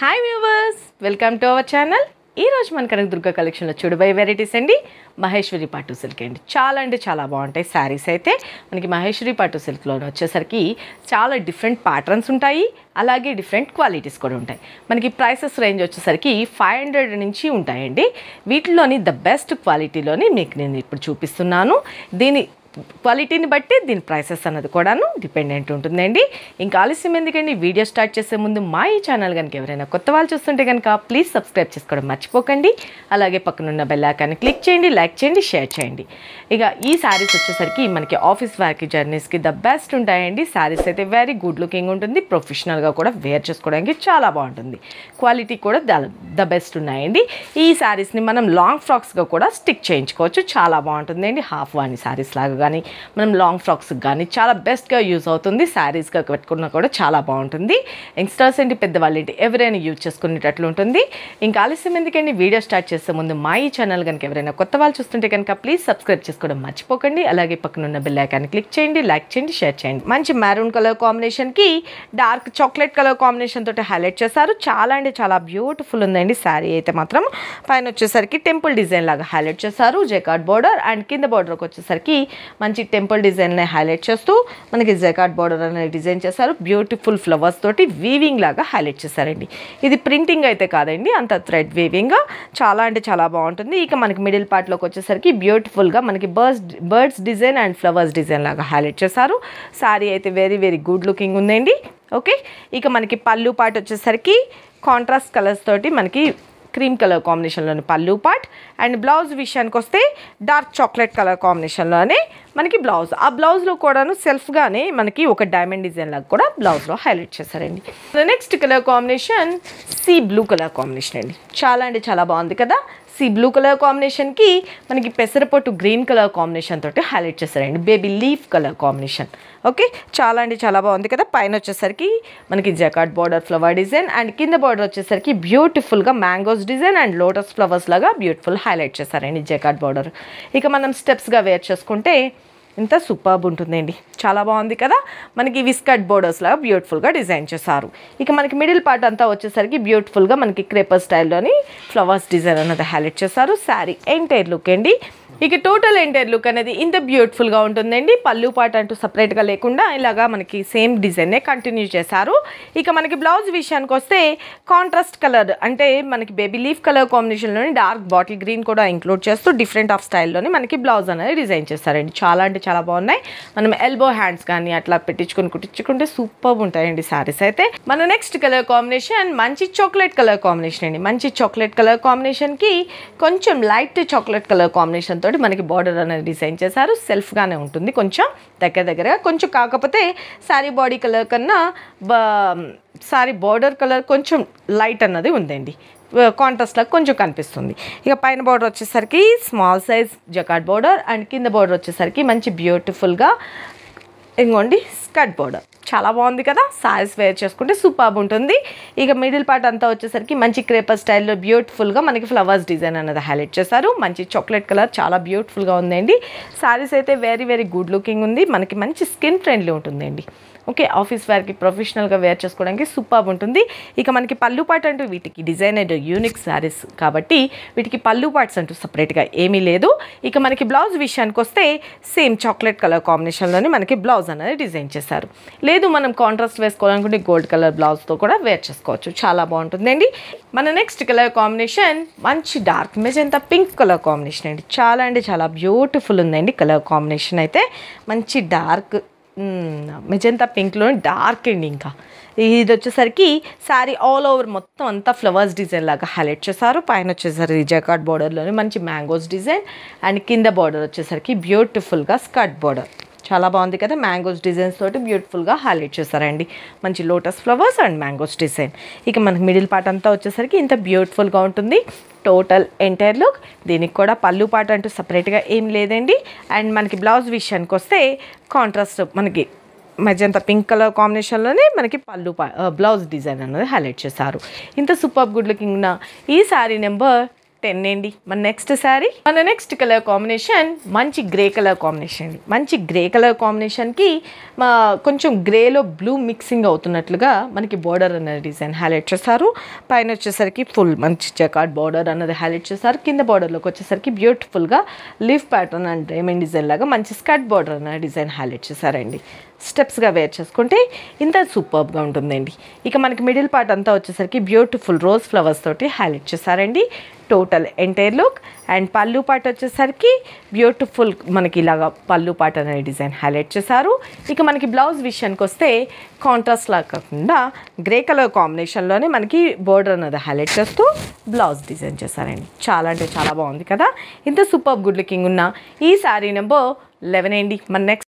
hi viewers welcome to our channel ఈరోజు మన కనక దుర్గా కలెక్షన్లో చూడబోయే వెరైటీస్ అండి మహేశ్వరి పాటు సిల్క్ అండి చాలా అంటే చాలా బాగుంటాయి శారీస్ అయితే మనకి మహేశ్వరి పాటు సిల్క్లోనే వచ్చేసరికి చాలా డిఫరెంట్ ప్యాటర్న్స్ ఉంటాయి అలాగే డిఫరెంట్ క్వాలిటీస్ కూడా ఉంటాయి మనకి ప్రైసెస్ రేంజ్ వచ్చేసరికి ఫైవ్ హండ్రెడ్ నుంచి ఉంటాయండి వీటిలోని ద బెస్ట్ క్వాలిటీలోని మీకు నేను ఇప్పుడు చూపిస్తున్నాను దీని క్వాలిటీని బట్టి దీని ప్రైసెస్ అన్నది కూడాను డిపెండెంట్ ఉంటుందండి ఇంకా ఆలస్యం ఎందుకండి వీడియో స్టార్ట్ చేసే ముందు మా ఈ ఛానల్ కనుక ఎవరైనా కొత్త వాళ్ళు చూస్తుంటే కనుక ప్లీజ్ సబ్స్క్రైబ్ చేసుకోవడం మర్చిపోకండి అలాగే పక్కనున్న బెల్లాకాన్ని క్లిక్ చేయండి లైక్ చేయండి షేర్ చేయండి ఇక ఈ శారీస్ వచ్చేసరికి మనకి ఆఫీస్ వర్క్ జర్నీస్కి ద బెస్ట్ ఉంటాయండి శారీస్ అయితే వెరీ గుడ్ లుకింగ్ ఉంటుంది ప్రొఫెషనల్గా కూడా వేర్ చేసుకోవడానికి చాలా బాగుంటుంది క్వాలిటీ కూడా ద బెస్ట్ ఉన్నాయండి ఈ శారీస్ని మనం లాంగ్ ఫ్రాక్స్గా కూడా స్టిక్ చేయించుకోవచ్చు చాలా బాగుంటుందండి హాఫ్ వాణి శారీస్ లాగా కానీ మనం లాంగ్ ఫ్రాక్స్కి కానీ చాలా బెస్ట్గా యూజ్ అవుతుంది శారీస్గా పెట్టుకున్నా కూడా చాలా బాగుంటుంది యంగ్స్టర్స్ ఏంటి పెద్దవాళ్ళు ఏంటి ఎవరైనా యూజ్ చేసుకునేటట్లు ఉంటుంది ఇంకా ఆలస్యం ఎందుకండి వీడియో స్టార్ట్ చేసే ముందు మా ఈ ఛానల్ కనుక ఎవరైనా కొత్త వాళ్ళు చూస్తుంటే కనుక ప్లీజ్ సబ్స్క్రైబ్ చేసుకోవడం మర్చిపోకండి అలాగే పక్కనున్న బెల్ ఐకాన్ క్లిక్ చేయండి లైక్ చేయండి షేర్ చేయండి మంచి మెరూన్ కలర్ కాంబినేషన్కి డార్క్ చాక్లెట్ కలర్ కాంబినేషన్ తోటి హైలైట్ చేశారు చాలా అండి చాలా బ్యూటిఫుల్ ఉందండి శారీ అయితే మాత్రం పైన వచ్చేసరికి టెంపుల్ డిజైన్ లాగా హైలైట్ చేశారు జెకార్డ్ బోర్డర్ అండ్ కింద బోర్డర్కి వచ్చేసరికి మంచి టెంపుల్ డిజైన్ హైలైట్ చేస్తూ మనకి జకాట్ బార్డర్ అనేది డిజైన్ చేస్తారు బ్యూటిఫుల్ ఫ్లవర్స్ తోటి వీవింగ్ లాగా హైలైట్ చేశారండి ఇది ప్రింటింగ్ అయితే కాదండి అంత థ్రెడ్ వీవింగ్ చాలా అంటే చాలా బాగుంటుంది ఇక మనకి మిడిల్ పార్ట్లోకి వచ్చేసరికి బ్యూటిఫుల్గా మనకి birds birds design and flowers design లాగా హైలైట్ చేస్తారు శారీ అయితే వెరీ వెరీ గుడ్ లుకింగ్ ఉందండి ఓకే ఇక మనకి పళ్ళు పాటు వచ్చేసరికి కాంట్రాస్ట్ కలర్స్ తోటి మనకి క్రీమ్ కలర్ కాంబినేషన్లోని పల్లు పార్ట్ అండ్ బ్లౌజ్ విషయానికి వస్తే డార్క్ చాక్లెట్ కలర్ కాంబినేషన్లోనే మనకి బ్లౌజ్ ఆ బ్లౌజ్లో కూడాను సెల్ఫ్గానే మనకి ఒక డైమండ్ డిజైన్ లాగా కూడా బ్లౌజ్లో హైలైట్ చేశారండి next colour combination sea blue colour combination అండి చాలా అంటే చాలా బాగుంది కదా సి బ్లూ కలర్ కాంబినేషన్కి మనకి పెసరపొట్టు గ్రీన్ కలర్ కాంబినేషన్ తోటి హైలైట్ చేస్తారండి baby leaf colour combination okay చాలా అంటే చాలా బాగుంది కదా పైన వచ్చేసరికి మనకి jacquard border flower design and కింద బార్డర్ వచ్చేసరికి బ్యూటిఫుల్గా mangoes design and lotus flowers లాగా బ్యూటిఫుల్ హైలైట్ చేస్తారండి జకాట్ బార్డర్ ఇక మనం స్టెప్స్గా వేర్ చేసుకుంటే ఇంత సూపర్బ్ ఉంటుందండి చాలా బాగుంది కదా మనకి విస్కట్ బోర్డర్స్ లాగా బ్యూటిఫుల్గా డిజైన్ చేశారు ఇక మనకి మిడిల్ పార్ట్ అంతా వచ్చేసరికి బ్యూటిఫుల్గా మనకి క్రేపర్ స్టైల్లోని ఫ్లవర్స్ డిజైన్ అన్నది హైలైట్ చేశారు శారీ ఎంటైర్ లుక్ అండి ఇక టోటల్ ఎంటైర్ లుక్ అనేది ఇంత బ్యూటిఫుల్గా ఉంటుందండి పళ్ళు పాట అంటూ సపరేట్గా లేకుండా ఇలాగా మనకి సేమ్ డిజైన్నే కంటిన్యూ చేశారు ఇక మనకి బ్లౌజ్ విషయానికి వస్తే కాంట్రాస్ట్ కలర్ అంటే మనకి బేబీ లీఫ్ కలర్ కాంబినేషన్లోని డార్క్ బాటిల్ గ్రీన్ కూడా ఇంక్లూడ్ చేస్తూ డిఫరెంట్ ఆఫ్ స్టైల్లోని మనకి బ్లౌజ్ అనేది డిజైన్ చేస్తారండి చాలా అంటే చాలా బాగున్నాయి మనం ఎల్బో హ్యాండ్స్ కానీ అట్లా పెట్టించుకొని కుట్టించుకుంటే సూపర్ ఉంటాయండి శారీస్ అయితే మన నెక్స్ట్ కలర్ కాంబినేషన్ మంచి చాక్లెట్ కలర్ కాంబినేషన్ అండి మంచి చాక్లెట్ కలర్ కాంబినేషన్కి కొంచెం light chocolate colour combination combination తోటి మనకి బార్డర్ అనేది డిజైన్ చేశారు సెల్ఫ్గానే ఉంటుంది కొంచెం దగ్గర దగ్గరగా కొంచెం కాకపోతే శారీ బాడీ కలర్ కన్నా శారీ బార్డర్ కలర్ కొంచెం లైట్ అన్నది ఉందండి కాంట్రాస్ట్లో కొంచెం కనిపిస్తుంది ఇక పైన బార్డర్ వచ్చేసరికి small size jacquard border and కింద బార్డర్ వచ్చేసరికి మంచి బ్యూటిఫుల్గా ఇంకోండి స్కర్ట్ బోర్డర్ చాలా బాగుంది కదా సారీస్ వేర్ చేసుకుంటే సూపర్ ఉంటుంది ఇక మిడిల్ పార్ట్ అంతా వచ్చేసరికి మంచి క్రేపర్ స్టైల్లో బ్యూటిఫుల్గా మనకి ఫ్లవర్స్ డిజైన్ అనేది హైలైట్ చేశారు మంచి చాక్లెట్ కలర్ చాలా బ్యూటిఫుల్గా ఉందండి సారీస్ అయితే వెరీ వెరీ గుడ్ లుకింగ్ ఉంది మనకి మంచి స్కిన్ ఫ్రెండ్లీ ఉంటుందండి ఓకే ఆఫీస్ వేర్కి ప్రొఫెషనల్గా వేర్ చేసుకోవడానికి సూపర్ ఉంటుంది ఇక మనకి పళ్ళు పాట్ అంటూ వీటికి డిజైన్ యూనిక్ శారీస్ కాబట్టి వీటికి పళ్ళు పాట్స్ అంటూ సపరేట్గా ఏమీ లేదు ఇక మనకి బ్లౌజ్ విషయానికి వస్తే సేమ్ చాక్లెట్ కలర్ కాంబినేషన్లోనే మనకి బ్లౌజ్ అనేది డిజైన్ చేశారు లేదు మనం కాంట్రాస్ట్ వేసుకోవాలనుకుంటే గోల్డ్ కలర్ బ్లౌజ్తో కూడా వేర్ చేసుకోవచ్చు చాలా బాగుంటుందండి మన నెక్స్ట్ కలర్ కాంబినేషన్ మంచి dark magenta pink colour combination అండి చాలా అంటే చాలా బ్యూటిఫుల్ ఉందండి కలర్ కాంబినేషన్ అయితే మంచి డార్క్ మెజంతా పింక్లో డార్క్ అండి ఇంకా ఇది వచ్చేసరికి శారీ ఆల్ ఓవర్ మొత్తం అంతా ఫ్లవర్స్ డిజైన్ లాగా హైలైట్ చేశారు పైన వచ్చేసరికి జకాట్ బార్డర్లోని మంచి మ్యాంగోస్ డిజైన్ అండ్ కింద బార్డర్ వచ్చేసరికి బ్యూటిఫుల్గా స్కర్ట్ బార్డర్ చాలా బాగుంది కదా మ్యాంగోస్ డిజైన్స్ తోటి బ్యూటిఫుల్గా హైలైట్ చేశారండి మంచి lotus flowers and mangoes design ఇక మనకి మిడిల్ పార్ట్ అంతా వచ్చేసరికి ఇంత బ్యూటిఫుల్గా ఉంటుంది టోటల్ ఎంటైర్ లుక్ దీనికి కూడా పళ్ళు పాట అంటూ సపరేట్గా ఏం లేదండి అండ్ మనకి బ్లౌజ్ విషయానికి వస్తే కాంట్రాస్ట్ మనకి అంత పింక్ కలర్ కాంబినేషన్లోనే మనకి పళ్ళు బ్లౌజ్ డిజైన్ అనేది హైలైట్ చేశారు ఇంత సూపర్ గుడ్ లుకింగ్ ఈ శారీ నెంబర్ టెన్ అండి మన నెక్స్ట్ శారీ మన నెక్స్ట్ కలర్ కాంబినేషన్ మంచి గ్రే కలర్ కాంబినేషన్ అండి మంచి గ్రే కలర్ కాంబినేషన్కి మా కొంచెం గ్రేలో బ్లూ మిక్సింగ్ అవుతున్నట్లుగా మనకి బార్డర్ అనేది డిజైన్ హైలైట్ చేస్తారు పైన వచ్చేసరికి ఫుల్ మంచి జకాట్ బార్డర్ అన్నది హైలైట్ చేస్తారు కింద బార్డర్లోకి వచ్చేసరికి బ్యూటిఫుల్గా leaf pattern and diamond design లాగా మంచి స్కర్ట్ బార్డర్ అనే డిజైన్ హైలైట్ చేశారండి స్టెప్స్గా వేర్ చేసుకుంటే ఇంత సూపర్గా ఉంటుందండి ఇక మనకి మిడిల్ పార్ట్ అంతా వచ్చేసరికి బ్యూటిఫుల్ రోజ్ ఫ్లవర్స్ తోటి హైలైట్ చేశారండి టోటల్ ఎంటైర్ లుక్ అండ్ పళ్ళు పాట వచ్చేసరికి బ్యూటిఫుల్ మనకి ఇలాగ పళ్ళు పాట అనే డిజైన్ హైలైట్ చేశారు ఇక మనకి బ్లౌజ్ విషయానికి వస్తే కాంట్రాస్ట్ లా కాకుండా గ్రే కలర్ కాంబినేషన్లోనే మనకి బోర్డర్ అన్నది హైలైట్ చేస్తూ బ్లౌజ్ డిజైన్ చేశారండి చాలా అంటే చాలా బాగుంది కదా ఇంత సూపర్ గుడ్ లుకింగ్ ఉన్న ఈ శారీ నెంబర్ లెవెన్ అండి మన నెక్స్ట్